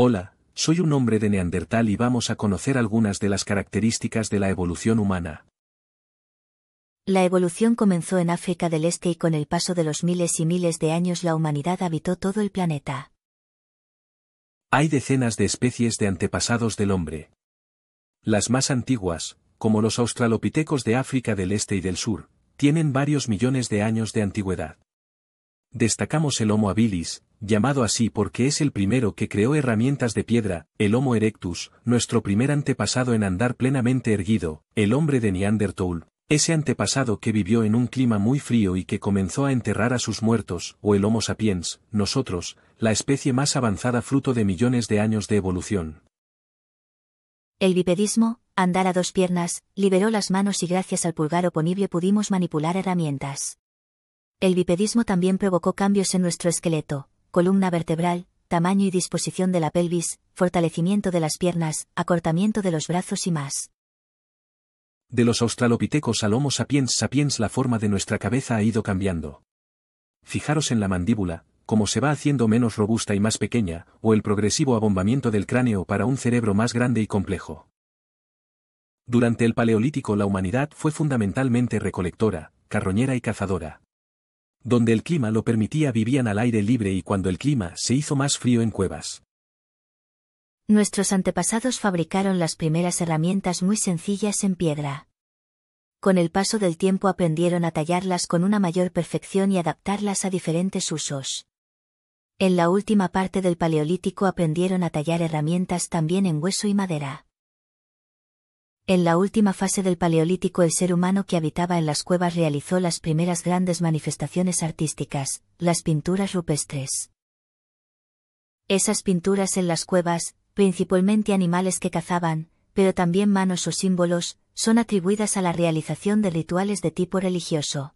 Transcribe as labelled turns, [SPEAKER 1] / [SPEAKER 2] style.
[SPEAKER 1] Hola, soy un hombre de Neandertal y vamos a conocer algunas de las características de la evolución humana.
[SPEAKER 2] La evolución comenzó en África del Este y con el paso de los miles y miles de años la humanidad habitó todo el planeta.
[SPEAKER 1] Hay decenas de especies de antepasados del hombre. Las más antiguas, como los australopitecos de África del Este y del Sur, tienen varios millones de años de antigüedad. Destacamos el Homo habilis, llamado así porque es el primero que creó herramientas de piedra, el Homo erectus, nuestro primer antepasado en andar plenamente erguido, el hombre de Neanderthal, ese antepasado que vivió en un clima muy frío y que comenzó a enterrar a sus muertos, o el Homo sapiens, nosotros, la especie más avanzada fruto de millones de años de evolución.
[SPEAKER 2] El bipedismo, andar a dos piernas, liberó las manos y gracias al pulgar oponible pudimos manipular herramientas. El bipedismo también provocó cambios en nuestro esqueleto, columna vertebral, tamaño y disposición de la pelvis, fortalecimiento de las piernas, acortamiento de los brazos y más.
[SPEAKER 1] De los australopitecos al Homo sapiens sapiens la forma de nuestra cabeza ha ido cambiando. Fijaros en la mandíbula, como se va haciendo menos robusta y más pequeña, o el progresivo abombamiento del cráneo para un cerebro más grande y complejo. Durante el Paleolítico la humanidad fue fundamentalmente recolectora, carroñera y cazadora donde el clima lo permitía vivían al aire libre y cuando el clima se hizo más frío en cuevas.
[SPEAKER 2] Nuestros antepasados fabricaron las primeras herramientas muy sencillas en piedra. Con el paso del tiempo aprendieron a tallarlas con una mayor perfección y adaptarlas a diferentes usos. En la última parte del Paleolítico aprendieron a tallar herramientas también en hueso y madera. En la última fase del Paleolítico el ser humano que habitaba en las cuevas realizó las primeras grandes manifestaciones artísticas, las pinturas rupestres. Esas pinturas en las cuevas, principalmente animales que cazaban, pero también manos o símbolos, son atribuidas a la realización de rituales de tipo religioso.